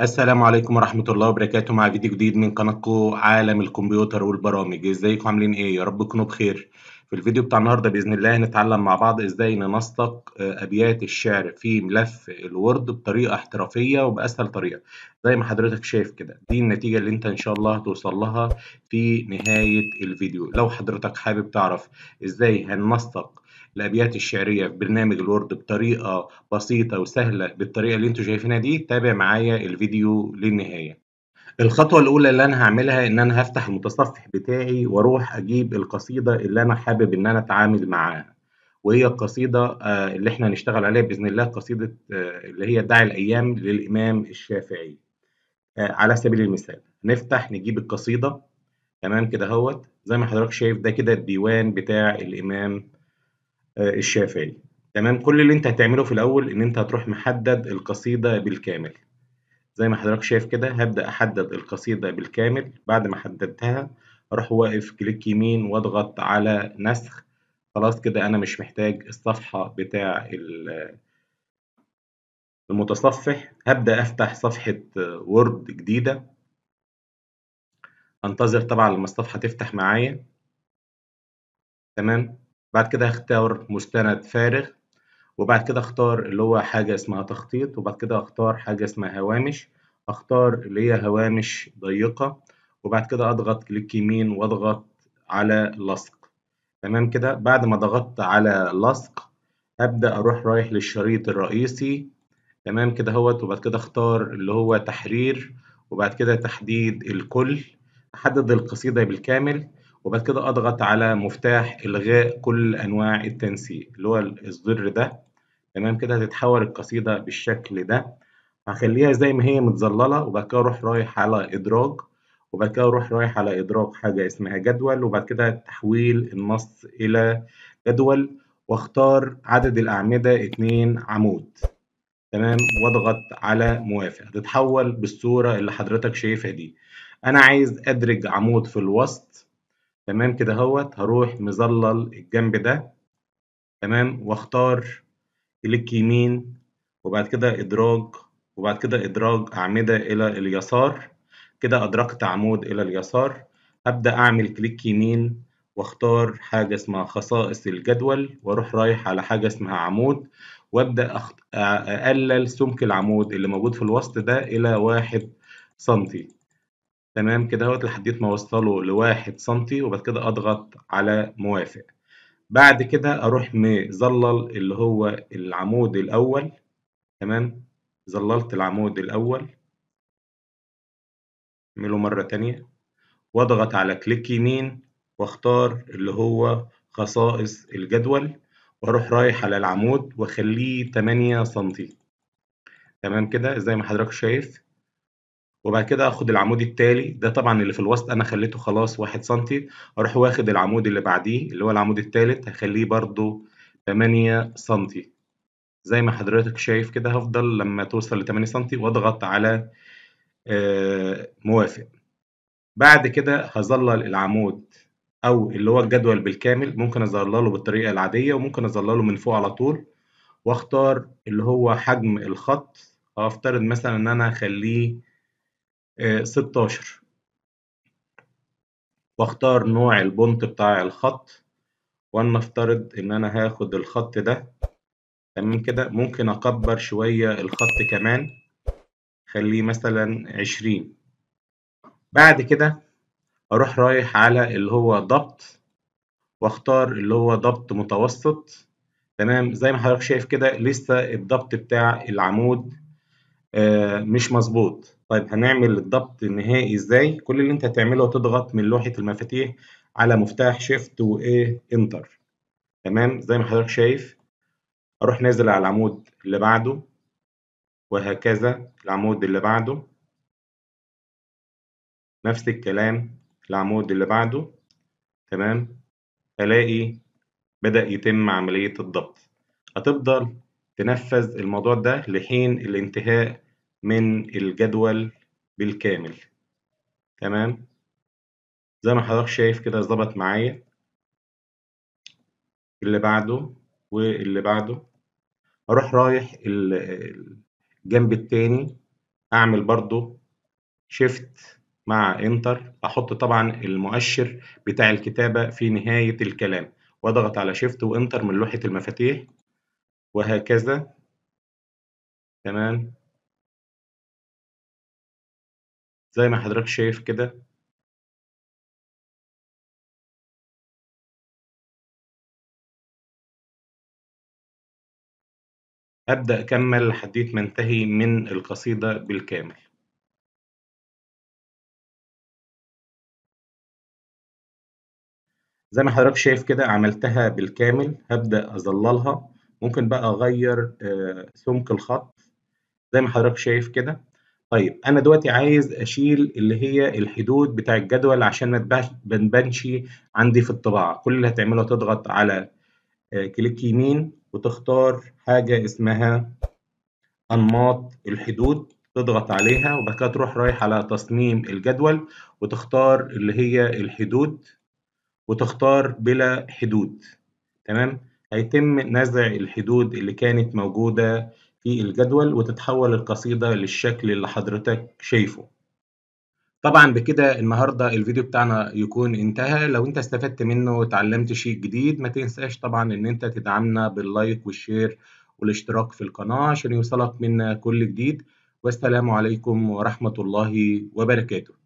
السلام عليكم ورحمة الله وبركاته مع فيديو جديد من قناتكم عالم الكمبيوتر والبرامج ازيكم عاملين ايه يا رب تكونوا بخير في الفيديو بتاع النهارده بإذن الله هنتعلم مع بعض ازاي ننسق آه، أبيات الشعر في ملف الوورد بطريقة احترافية وبأسهل طريقة زي ما حضرتك شايف كده دي النتيجة اللي انت ان شاء الله هتوصل لها في نهاية الفيديو لو حضرتك حابب تعرف ازاي هننسق الابيات الشعريه في برنامج الورد بطريقه بسيطه وسهله بالطريقه اللي انتوا شايفينها دي تابع معايا الفيديو للنهايه الخطوه الاولى اللي انا هعملها ان انا هفتح المتصفح بتاعي واروح اجيب القصيده اللي انا حابب ان انا اتعامل معاها وهي القصيده آه، اللي احنا هنشتغل عليها باذن الله قصيده آه، اللي هي داعي الايام للامام الشافعي آه، على سبيل المثال نفتح نجيب القصيده تمام كده هوت زي ما حضرتك شايف ده كده الديوان بتاع الامام آه، الشافعي تمام كل اللي انت هتعمله في الاول ان انت هتروح محدد القصيده بالكامل زي ما حضرتك شايف كده هبدا احدد القصيده بالكامل بعد ما حددتها اروح واقف كليك يمين واضغط على نسخ خلاص كده انا مش محتاج الصفحه بتاع المتصفح هبدا افتح صفحه وورد جديده انتظر طبعا لما الصفحه تفتح معايا تمام بعد كده هختار مستند فارغ وبعد كده اختار اللي هو حاجة اسمها تخطيط وبعد كده اختار حاجة اسمها هوامش اختار اللي هي هوامش ضيقة وبعد كده اضغط كليك يمين واضغط على لصق تمام كده بعد ما ضغطت على لصق ابدأ اروح رايح للشريط الرئيسي تمام كده اهوت وبعد كده اختار اللي هو تحرير وبعد كده تحديد الكل احدد القصيدة بالكامل وبعد كده اضغط على مفتاح الغاء كل انواع التنسيق اللي هو الزر ده تمام كده هتتحول القصيده بالشكل ده هخليها زي ما هي متظلله وبعد كده اروح رايح على ادراج وبعد كده اروح رايح على ادراج حاجه اسمها جدول وبعد كده تحويل النص الى جدول واختار عدد الاعمده اتنين عمود تمام واضغط على موافق هتتحول بالصوره اللي حضرتك شايفها دي انا عايز ادرج عمود في الوسط تمام كده هوت هروح مظلل الجنب ده تمام واختار كليك يمين وبعد كده ادراج وبعد كده ادراج اعمده الى اليسار كده ادركت عمود الى اليسار ابدا اعمل كليك يمين واختار حاجه اسمها خصائص الجدول واروح رايح على حاجه اسمها عمود وابدا اقلل سمك العمود اللي موجود في الوسط ده الى واحد سنتي تمام كده اهوت لحد ما اوصله لواحد سنتي وبعد كده اضغط على موافق بعد كده اروح مظلل اللي هو العمود الاول تمام ظللت العمود الاول اعمله مرة تانية واضغط على كليك يمين واختار اللي هو خصائص الجدول واروح رايح على العمود واخليه 8 سنتي تمام كده زي ما حضرتك شايف وبعد كده اخد العمود التالي ده طبعا اللي في الوسط انا خليته خلاص واحد سنتي اروح واخد العمود اللي بعديه اللي هو العمود التالت هخليه برضو تمانية سنتي زي ما حضرتك شايف كده هفضل لما توصل لتمانية سنتي واضغط على آه، موافق بعد كده هظلل العمود او اللي هو الجدول بالكامل ممكن اظلله بالطريقة العادية وممكن اظلله من فوق على طول واختار اللي هو حجم الخط افترض مثلا ان انا اخليه 16 آه، واختار نوع البونت بتاع الخط ولنفترض ان انا هاخد الخط ده تمام كده ممكن اكبر شوية الخط كمان خليه مثلا 20 بعد كده اروح رايح على اللي هو ضبط واختار اللي هو ضبط متوسط تمام زي ما حضرتك شايف كده لسه الضبط بتاع العمود آه، مش مظبوط طيب هنعمل الضبط النهائي ازاي كل اللي انت هتعمله تضغط من لوحه المفاتيح على مفتاح شيفت وايه انتر تمام زي ما حضرتك شايف اروح نازل على العمود اللي بعده وهكذا العمود اللي بعده نفس الكلام العمود اللي بعده تمام الاقي بدأ يتم عملية الضبط هتفضل تنفذ الموضوع ده لحين الانتهاء من الجدول بالكامل تمام زي ما حضرتك شايف كده ظبط معايا اللي بعده واللي بعده اروح رايح الجنب التاني اعمل برضو شيفت مع انتر احط طبعا المؤشر بتاع الكتابه في نهايه الكلام واضغط على شيفت وانتر من لوحه المفاتيح وهكذا تمام زي ما حضرتك شايف كده أبدأ أكمل لحد ما أنتهي من القصيدة بالكامل زي ما حضرتك شايف كده عملتها بالكامل هبدأ أظللها ممكن بقى أغير آه، سمك الخط زي ما حضرتك شايف كده طيب انا دلوقتي عايز اشيل اللي هي الحدود بتاع الجدول عشان ما تبانش عندي في الطباعه كل اللي هتعمله تضغط على آه، كليك يمين وتختار حاجه اسمها انماط الحدود تضغط عليها وبعد كده تروح رايح على تصميم الجدول وتختار اللي هي الحدود وتختار بلا حدود تمام هيتم نزع الحدود اللي كانت موجوده في الجدول وتتحول القصيدة للشكل اللي حضرتك شايفه طبعا بكده النهاردة الفيديو بتاعنا يكون انتهى لو انت استفدت منه وتعلمت شيء جديد ما تنساش طبعا ان انت تدعمنا باللايك والشير والاشتراك في القناة عشان يوصلك منا كل جديد والسلام عليكم ورحمة الله وبركاته